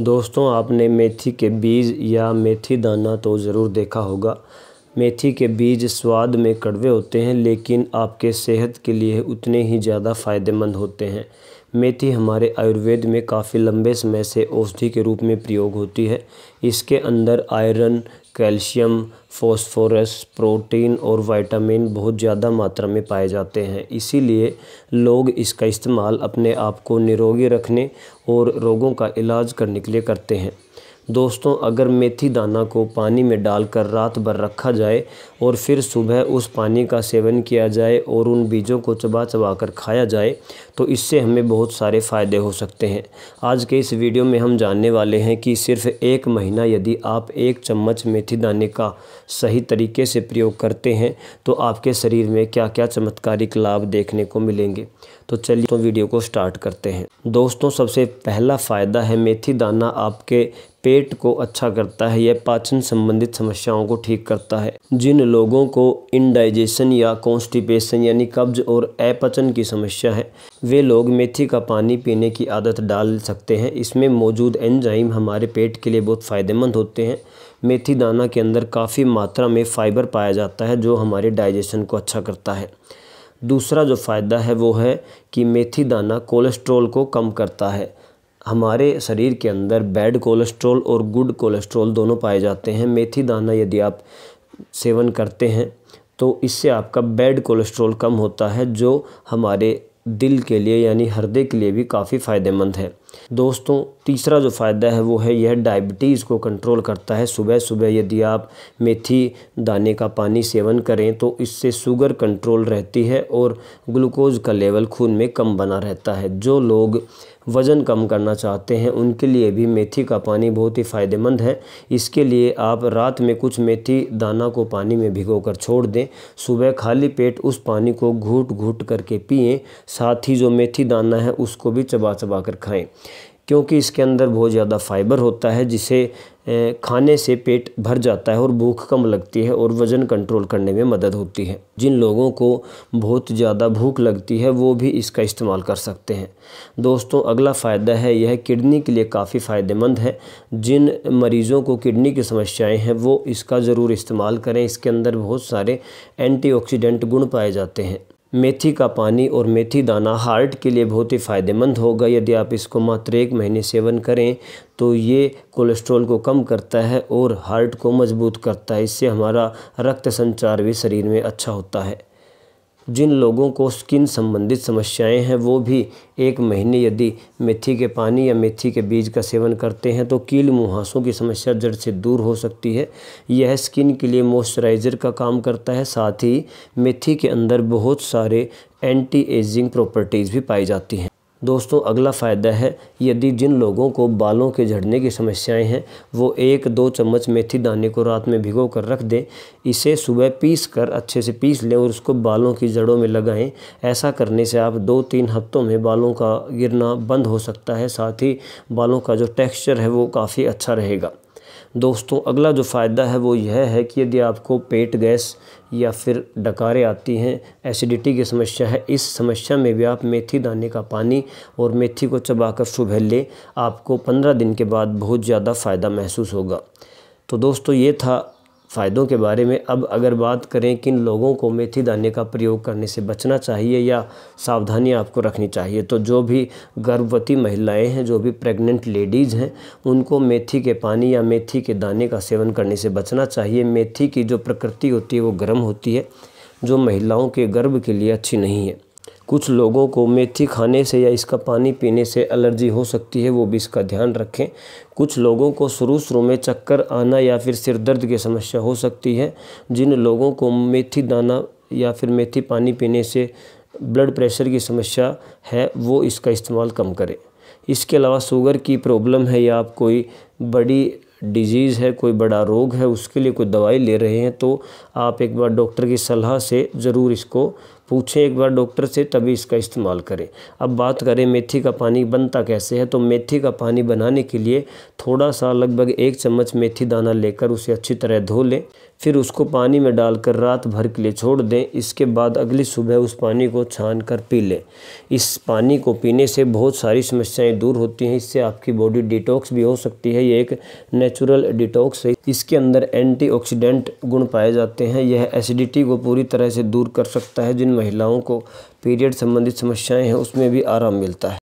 दोस्तों आपने मेथी के बीज या मेथी दाना तो ज़रूर देखा होगा मेथी के बीज स्वाद में कड़वे होते हैं लेकिन आपके सेहत के लिए उतने ही ज़्यादा फ़ायदेमंद होते हैं मेथी हमारे आयुर्वेद में काफ़ी लंबे समय से औषधि के रूप में प्रयोग होती है इसके अंदर आयरन कैल्शियम फॉस्फोरस प्रोटीन और विटामिन बहुत ज़्यादा मात्रा में पाए जाते हैं इसीलिए लोग इसका इस्तेमाल अपने आप को निरोगी रखने और रोगों का इलाज करने के लिए करते हैं दोस्तों अगर मेथी दाना को पानी में डालकर रात भर रखा जाए और फिर सुबह उस पानी का सेवन किया जाए और उन बीजों को चबा चबा कर खाया जाए तो इससे हमें बहुत सारे फ़ायदे हो सकते हैं आज के इस वीडियो में हम जानने वाले हैं कि सिर्फ एक महीना यदि आप एक चम्मच मेथी दाने का सही तरीके से प्रयोग करते हैं तो आपके शरीर में क्या क्या चमत्कारिक लाभ देखने को मिलेंगे तो चलिए तो वीडियो को स्टार्ट करते हैं दोस्तों सबसे पहला फ़ायदा है मेथी दाना आपके पेट को अच्छा करता है यह पाचन संबंधित समस्याओं को ठीक करता है जिन लोगों को इनडाइजेशन या कॉन्स्टिपेशन यानी कब्ज और अपचन की समस्या है वे लोग मेथी का पानी पीने की आदत डाल सकते हैं इसमें मौजूद एंजाइम हमारे पेट के लिए बहुत फ़ायदेमंद होते हैं मेथी दाना के अंदर काफ़ी मात्रा में फाइबर पाया जाता है जो हमारे डाइजेशन को अच्छा करता है दूसरा जो फ़ायदा है वो है कि मेथी दाना कोलेस्ट्रॉल को कम करता है हमारे शरीर के अंदर बैड कोलेस्ट्रॉल और गुड कोलेस्ट्रॉल दोनों पाए जाते हैं मेथी दाना यदि आप सेवन करते हैं तो इससे आपका बैड कोलेस्ट्रॉल कम होता है जो हमारे दिल के लिए यानी हृदय के लिए भी काफ़ी फ़ायदेमंद है दोस्तों तीसरा जो फ़ायदा है वो है यह डायबिटीज़ को कंट्रोल करता है सुबह सुबह यदि आप मेथी दाने का पानी सेवन करें तो इससे शुगर कंट्रोल रहती है और ग्लूकोज का लेवल खून में कम बना रहता है जो लोग वज़न कम करना चाहते हैं उनके लिए भी मेथी का पानी बहुत ही फ़ायदेमंद है इसके लिए आप रात में कुछ मेथी दाना को पानी में भिगोकर छोड़ दें सुबह खाली पेट उस पानी को घूट घूट करके पिएं साथ ही जो मेथी दाना है उसको भी चबा चबा कर खाएँ क्योंकि इसके अंदर बहुत ज़्यादा फाइबर होता है जिसे खाने से पेट भर जाता है और भूख कम लगती है और वज़न कंट्रोल करने में मदद होती है जिन लोगों को बहुत ज़्यादा भूख लगती है वो भी इसका इस्तेमाल कर सकते हैं दोस्तों अगला फ़ायदा है यह किडनी के लिए काफ़ी फ़ायदेमंद है जिन मरीज़ों को किडनी की समस्याएं हैं वो इसका ज़रूर इस्तेमाल करें इसके अंदर बहुत सारे एंटीऑक्सीडेंट गुण पाए जाते हैं मेथी का पानी और मेथी दाना हार्ट के लिए बहुत ही फ़ायदेमंद होगा यदि आप इसको मात्र एक महीने सेवन करें तो ये कोलेस्ट्रॉल को कम करता है और हार्ट को मजबूत करता है इससे हमारा रक्त संचार भी शरीर में अच्छा होता है जिन लोगों को स्किन संबंधित समस्याएं हैं वो भी एक महीने यदि मेथी के पानी या मेथी के बीज का सेवन करते हैं तो कील मुहासों की समस्या जड़ से दूर हो सकती है यह स्किन के लिए मॉइस्चराइज़र का काम करता है साथ ही मेथी के अंदर बहुत सारे एंटी एजिंग प्रॉपर्टीज़ भी पाई जाती हैं दोस्तों अगला फ़ायदा है यदि जिन लोगों को बालों के झड़ने की समस्याएं हैं वो एक दो चम्मच मेथी दाने को रात में भिगो कर रख दें इसे सुबह पीस कर अच्छे से पीस लें और उसको बालों की जड़ों में लगाएं ऐसा करने से आप दो तीन हफ्तों में बालों का गिरना बंद हो सकता है साथ ही बालों का जो टेक्सचर है वो काफ़ी अच्छा रहेगा दोस्तों अगला जो फ़ायदा है वो यह है कि यदि आपको पेट गैस या फिर डकारें आती हैं एसिडिटी की समस्या है इस समस्या में भी आप मेथी दाने का पानी और मेथी को चबाकर सुबह ले आपको पंद्रह दिन के बाद बहुत ज़्यादा फ़ायदा महसूस होगा तो दोस्तों ये था फ़ायदों के बारे में अब अगर बात करें किन लोगों को मेथी दाने का प्रयोग करने से बचना चाहिए या सावधानी आपको रखनी चाहिए तो जो भी गर्भवती महिलाएं हैं जो भी प्रेग्नेंट लेडीज़ हैं उनको मेथी के पानी या मेथी के दाने का सेवन करने से बचना चाहिए मेथी की जो प्रकृति होती है वो गर्म होती है जो महिलाओं के गर्भ के लिए अच्छी नहीं है कुछ लोगों को मेथी खाने से या इसका पानी पीने से एलर्जी हो सकती है वो भी इसका ध्यान रखें कुछ लोगों को शुरू शुरू में चक्कर आना या फिर सिर दर्द की समस्या हो सकती है जिन लोगों को मेथी दाना या फिर मेथी पानी पीने से ब्लड प्रेशर की समस्या है वो इसका इस्तेमाल कम करें इसके अलावा शुगर की प्रॉब्लम है या आप कोई बड़ी डिजीज़ है कोई बड़ा रोग है उसके लिए कोई दवाई ले रहे हैं तो आप एक बार डॉक्टर की सलाह से ज़रूर इसको पूछें एक बार डॉक्टर से तभी इसका इस्तेमाल करें अब बात करें मेथी का पानी बनता कैसे है तो मेथी का पानी बनाने के लिए थोड़ा सा लगभग एक चम्मच मेथी दाना लेकर उसे अच्छी तरह धो लें फिर उसको पानी में डालकर रात भर के लिए छोड़ दें इसके बाद अगली सुबह उस पानी को छान कर पी लें इस पानी को पीने से बहुत सारी समस्याएं दूर होती हैं इससे आपकी बॉडी डिटॉक्स भी हो सकती है ये एक नेचुरल डिटॉक्स है इसके अंदर एंटीऑक्सीडेंट गुण पाए जाते हैं यह एसिडिटी को पूरी तरह से दूर कर सकता है जिन महिलाओं को पीरियड संबंधित समस्याएँ हैं उसमें भी आराम मिलता है